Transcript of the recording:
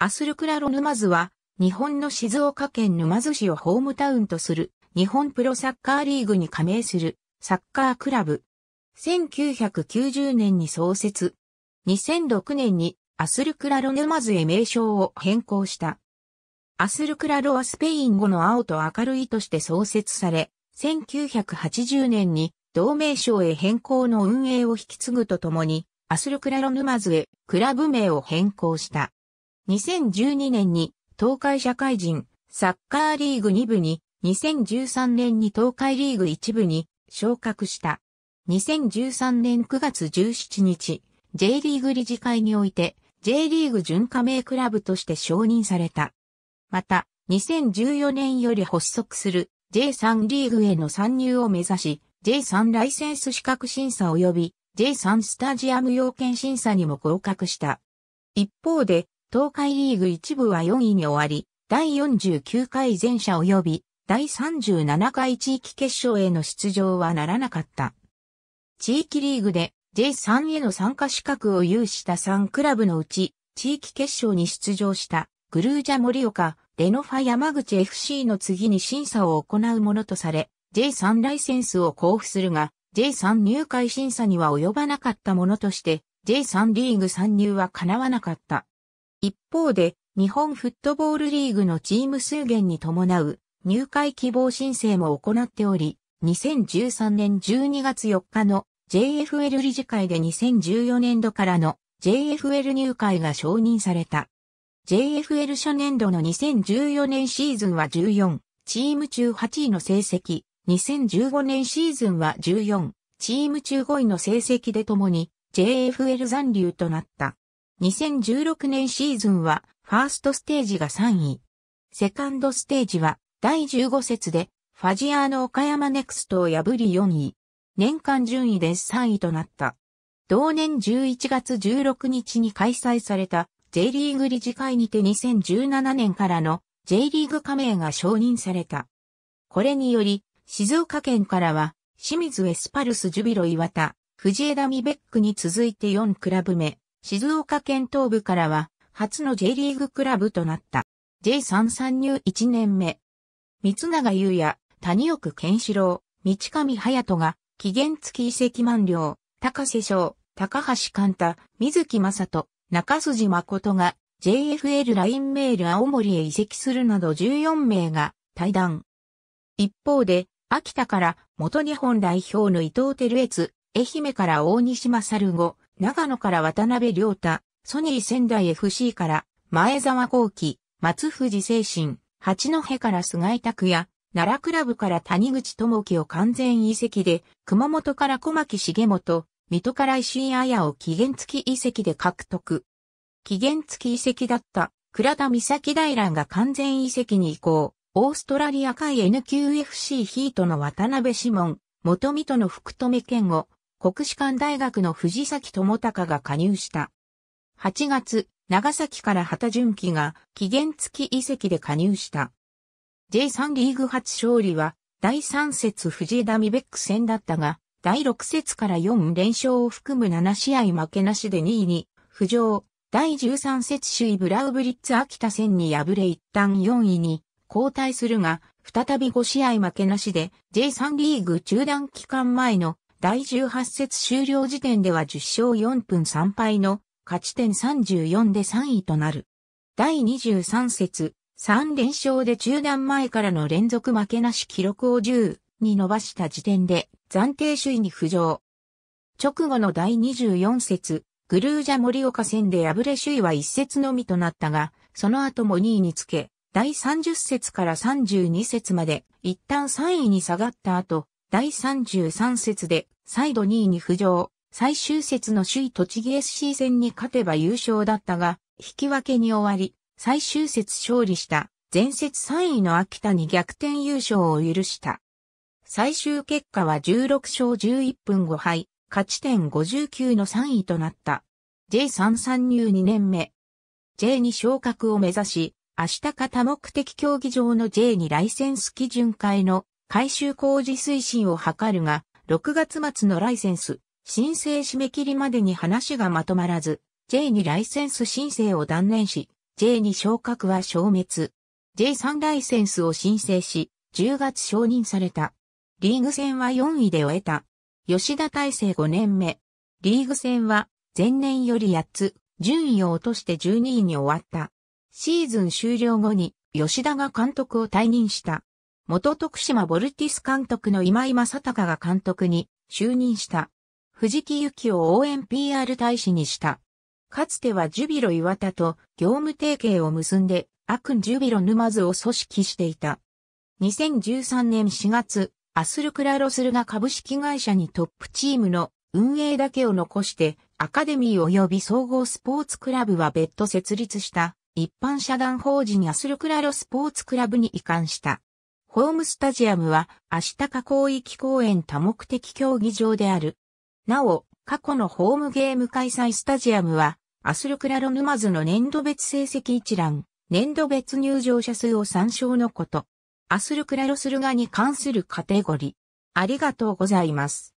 アスルクラロ沼津は、日本の静岡県沼津市をホームタウンとする、日本プロサッカーリーグに加盟する、サッカークラブ。1990年に創設。2006年に、アスルクラロ沼津へ名称を変更した。アスルクラロはスペイン語の青と明るいとして創設され、1980年に同名称へ変更の運営を引き継ぐとともに、アスルクラロ沼津へクラブ名を変更した。2012年に東海社会人サッカーリーグ2部に、2013年に東海リーグ1部に昇格した。2013年9月17日、J リーグ理事会において、J リーグ準加盟クラブとして承認された。また、2014年より発足する J3 リーグへの参入を目指し、J3 ライセンス資格審査及び J3 スタジアム要件審査にも合格した。一方で、東海リーグ一部は4位に終わり、第49回全社及び第37回地域決勝への出場はならなかった。地域リーグで J3 への参加資格を有した3クラブのうち、地域決勝に出場したグルージャ盛岡、レノファ山口 FC の次に審査を行うものとされ、J3 ライセンスを交付するが、J3 入会審査には及ばなかったものとして、J3 リーグ参入は叶わなかった。一方で、日本フットボールリーグのチーム数減に伴う入会希望申請も行っており、2013年12月4日の JFL 理事会で2014年度からの JFL 入会が承認された。JFL 初年度の2014年シーズンは14、チーム中8位の成績、2015年シーズンは14、チーム中5位の成績でともに JFL 残留となった。2016年シーズンは、ファーストステージが3位。セカンドステージは、第15節で、ファジアーの岡山ネクストを破り4位。年間順位で3位となった。同年11月16日に開催された J リーグ理事会にて2017年からの J リーグ加盟が承認された。これにより、静岡県からは、清水エスパルスジュビロ岩田、藤枝ミベックに続いて4クラブ目、静岡県東部からは、初の J リーグクラブとなった。J3 参入1年目。三永優也、谷奥健志郎、道上隼人が、期限付き移籍満了、高瀬翔、高橋寛太、水木正人、中筋誠が、JFL ラインメール青森へ移籍するなど14名が対談。一方で、秋田から元日本代表の伊藤照悦、愛媛から大西正る後、長野から渡辺良太、ソニー仙台 FC から前沢幸喜、松藤精神、八戸から菅井拓也、奈良クラブから谷口智樹を完全移籍で、熊本から小牧重本、水戸から石井綾を期限付き移籍で獲得。期限付き移籍だった倉田美咲大蘭が完全移籍に移行、オーストラリア界 NQFC ヒートの渡辺志門、元水戸の福留健吾、国士舘大学の藤崎智隆が加入した。8月、長崎から畑純喜が期限付き移籍で加入した。J3 リーグ初勝利は、第3節藤枝美ベック戦だったが、第6節から4連勝を含む7試合負けなしで2位に浮上。第13節首位ブラウブリッツ秋田戦に敗れ一旦4位に交代するが、再び5試合負けなしで J3 リーグ中断期間前の第18節終了時点では10勝4分3敗の勝ち点34で3位となる。第23節、3連勝で中断前からの連続負けなし記録を10に伸ばした時点で暫定首位に浮上。直後の第24節、グルージャ森岡戦で敗れ首位は1節のみとなったが、その後も2位につけ、第30節から32節まで一旦3位に下がった後、第33節で再度2位に浮上、最終節の首位栃木 SC 戦に勝てば優勝だったが、引き分けに終わり、最終節勝利した、前節3位の秋田に逆転優勝を許した。最終結果は16勝11分5敗、勝ち点59の3位となった。J3 参入2年目。J2 昇格を目指し、明日方目的競技場の J2 ライセンス基準会の改修工事推進を図るが、6月末のライセンス、申請締め切りまでに話がまとまらず、J2 ライセンス申請を断念し、J2 昇格は消滅。J3 ライセンスを申請し、10月承認された。リーグ戦は4位で終えた。吉田大成5年目。リーグ戦は前年より8つ、順位を落として12位に終わった。シーズン終了後に吉田が監督を退任した。元徳島ボルティス監督の今井正隆が監督に就任した。藤木幸を応援 PR 大使にした。かつてはジュビロ岩田と業務提携を結んで、悪ジュビロ沼津を組織していた。2013年4月、アスルクラロスルが株式会社にトップチームの運営だけを残して、アカデミー及び総合スポーツクラブは別途設立した一般社団法人アスルクラロスポーツクラブに移管した。ホームスタジアムは、足高広域公園多目的競技場である。なお、過去のホームゲーム開催スタジアムは、アスルクラロ沼津の年度別成績一覧、年度別入場者数を参照のこと。アスルクラロスルガに関するカテゴリー。ありがとうございます。